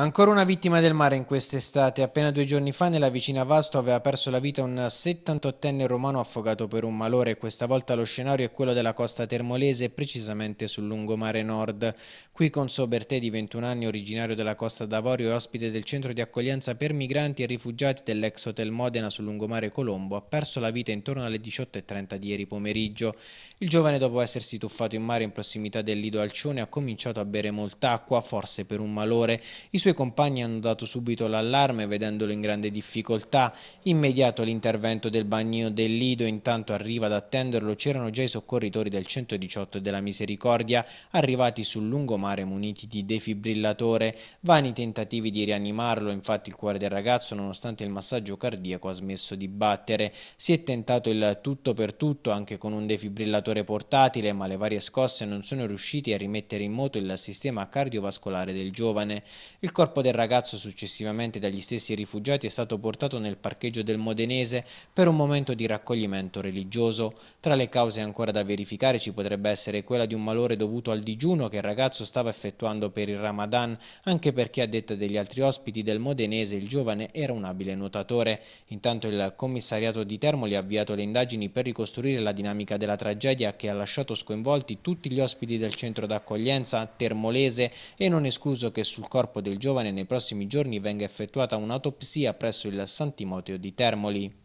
Ancora una vittima del mare in quest'estate. Appena due giorni fa nella vicina Vasto aveva perso la vita un 78enne romano affogato per un malore. Questa volta lo scenario è quello della costa termolese, precisamente sul lungomare nord. Qui Conso Bertè, di 21 anni, originario della costa d'Avorio e ospite del centro di accoglienza per migranti e rifugiati dell'ex Hotel Modena sul lungomare Colombo, ha perso la vita intorno alle 18.30 di ieri pomeriggio. Il giovane, dopo essersi tuffato in mare in prossimità del Lido Alcione, ha cominciato a bere molta acqua, forse per un malore. I suoi suoi compagni hanno dato subito l'allarme vedendolo in grande difficoltà. Immediato l'intervento del bagnino del Lido, intanto arriva ad attenderlo c'erano già i soccorritori del 118 della Misericordia arrivati sul lungomare muniti di defibrillatore. Vani tentativi di rianimarlo, infatti il cuore del ragazzo nonostante il massaggio cardiaco ha smesso di battere. Si è tentato il tutto per tutto anche con un defibrillatore portatile, ma le varie scosse non sono riuscite a rimettere in moto il sistema cardiovascolare del giovane. Il il corpo del ragazzo successivamente dagli stessi rifugiati è stato portato nel parcheggio del Modenese per un momento di raccoglimento religioso. Tra le cause ancora da verificare ci potrebbe essere quella di un malore dovuto al digiuno che il ragazzo stava effettuando per il Ramadan, anche perché a detta degli altri ospiti del Modenese il giovane era un abile nuotatore. Intanto il commissariato di Termoli ha avviato le indagini per ricostruire la dinamica della tragedia che ha lasciato sconvolti tutti gli ospiti del centro d'accoglienza termolese e non escluso che sul corpo del giovane nei prossimi giorni venga effettuata un'autopsia presso il San Timoteo di Termoli.